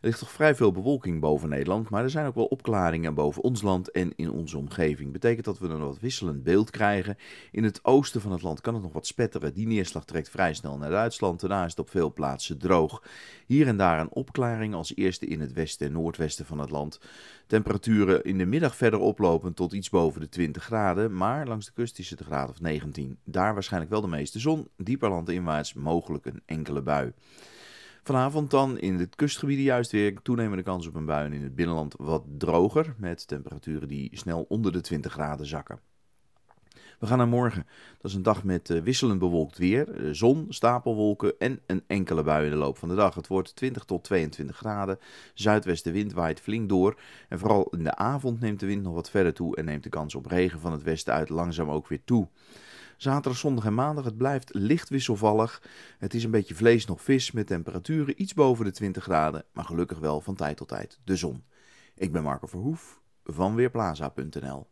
Er ligt toch vrij veel bewolking boven Nederland, maar er zijn ook wel opklaringen boven ons land en in onze omgeving. Betekent dat we een wat wisselend beeld krijgen. In het oosten van het land kan het nog wat spetteren. Die neerslag trekt vrij snel naar Duitsland. Daarna is het op veel plaatsen droog. Hier en daar een opklaring als eerste in het westen en noordwesten van het land. Temperaturen in de middag verder oplopen tot iets boven de 20 graden, maar langs de kust is het een graad of 19. Daar waarschijnlijk wel de meeste zon, dieper landinwaarts mogelijk een enkele bui. Vanavond dan in het kustgebied juist weer toenemende kans op een bui en in het binnenland wat droger met temperaturen die snel onder de 20 graden zakken. We gaan naar morgen. Dat is een dag met eh, wisselend bewolkt weer, eh, zon, stapelwolken en een enkele bui in de loop van de dag. Het wordt 20 tot 22 graden. Zuidwestenwind waait flink door. En vooral in de avond neemt de wind nog wat verder toe en neemt de kans op regen van het westen uit langzaam ook weer toe. Zaterdag, zondag en maandag. Het blijft licht wisselvallig. Het is een beetje vlees nog vis met temperaturen iets boven de 20 graden. Maar gelukkig wel van tijd tot tijd de zon. Ik ben Marco Verhoef van Weerplaza.nl.